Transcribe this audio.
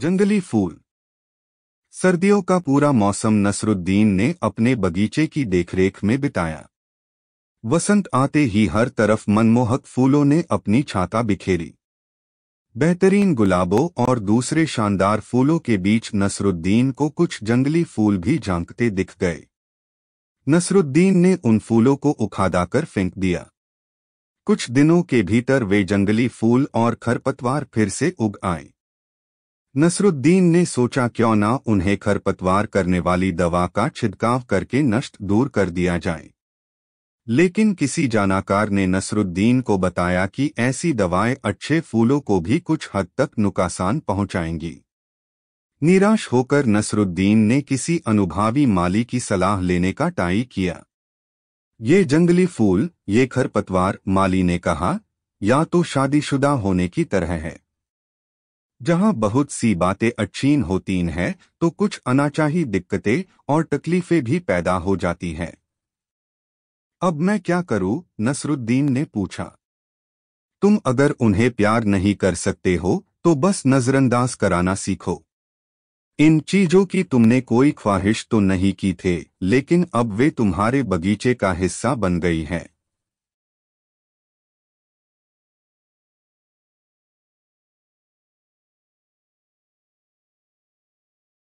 जंगली फूल सर्दियों का पूरा मौसम नसरुद्दीन ने अपने बगीचे की देखरेख में बिताया वसंत आते ही हर तरफ मनमोहक फूलों ने अपनी छाता बिखेरी बेहतरीन गुलाबों और दूसरे शानदार फूलों के बीच नसरुद्दीन को कुछ जंगली फूल भी झांकते दिख गए नसरुद्दीन ने उन फूलों को उखादाकर फेंक दिया कुछ दिनों के भीतर वे जंगली फूल और खरपतवार फिर से उग आए नसरुद्दीन ने सोचा क्यों ना उन्हें खरपतवार करने वाली दवा का छिड़काव करके नष्ट दूर कर दिया जाए लेकिन किसी जानाकार ने नसरुद्दीन को बताया कि ऐसी दवाएं अच्छे फूलों को भी कुछ हद तक नुकसान पहुंचाएंगी निराश होकर नसरुद्दीन ने किसी अनुभवी माली की सलाह लेने का टाई किया ये जंगली फूल ये खरपतवार माली ने कहा या तो शादीशुदा होने की तरह है जहां बहुत सी बातें अच्छीन होती हैं तो कुछ अनाचाही दिक्कतें और तकलीफें भी पैदा हो जाती हैं अब मैं क्या करूं नसरुद्दीन ने पूछा तुम अगर उन्हें प्यार नहीं कर सकते हो तो बस नजरअंदाज कराना सीखो इन चीजों की तुमने कोई ख्वाहिश तो नहीं की थे लेकिन अब वे तुम्हारे बगीचे का हिस्सा बन गई हैं